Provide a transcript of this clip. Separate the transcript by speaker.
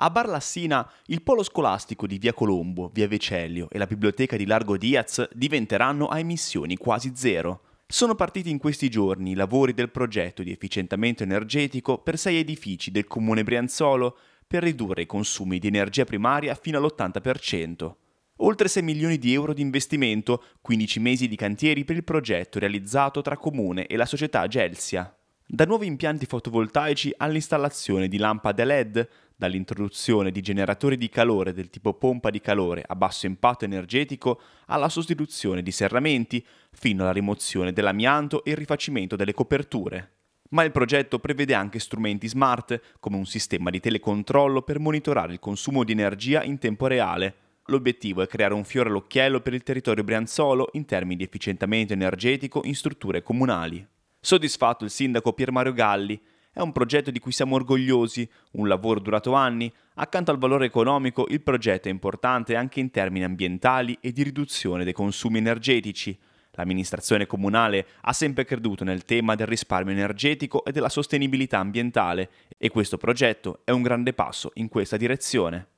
Speaker 1: A Barlassina, il polo scolastico di Via Colombo, Via Vecellio e la biblioteca di Largo Diaz diventeranno a emissioni quasi zero. Sono partiti in questi giorni i lavori del progetto di efficientamento energetico per sei edifici del comune Brianzolo per ridurre i consumi di energia primaria fino all'80%. Oltre 6 milioni di euro di investimento, 15 mesi di cantieri per il progetto realizzato tra comune e la società Gelsia. Da nuovi impianti fotovoltaici all'installazione di lampade LED, dall'introduzione di generatori di calore del tipo pompa di calore a basso impatto energetico alla sostituzione di serramenti, fino alla rimozione dell'amianto e il rifacimento delle coperture. Ma il progetto prevede anche strumenti smart, come un sistema di telecontrollo per monitorare il consumo di energia in tempo reale. L'obiettivo è creare un fiore all'occhiello per il territorio brianzolo in termini di efficientamento energetico in strutture comunali. Soddisfatto il sindaco Pier Mario Galli, è un progetto di cui siamo orgogliosi, un lavoro durato anni. Accanto al valore economico, il progetto è importante anche in termini ambientali e di riduzione dei consumi energetici. L'amministrazione comunale ha sempre creduto nel tema del risparmio energetico e della sostenibilità ambientale e questo progetto è un grande passo in questa direzione.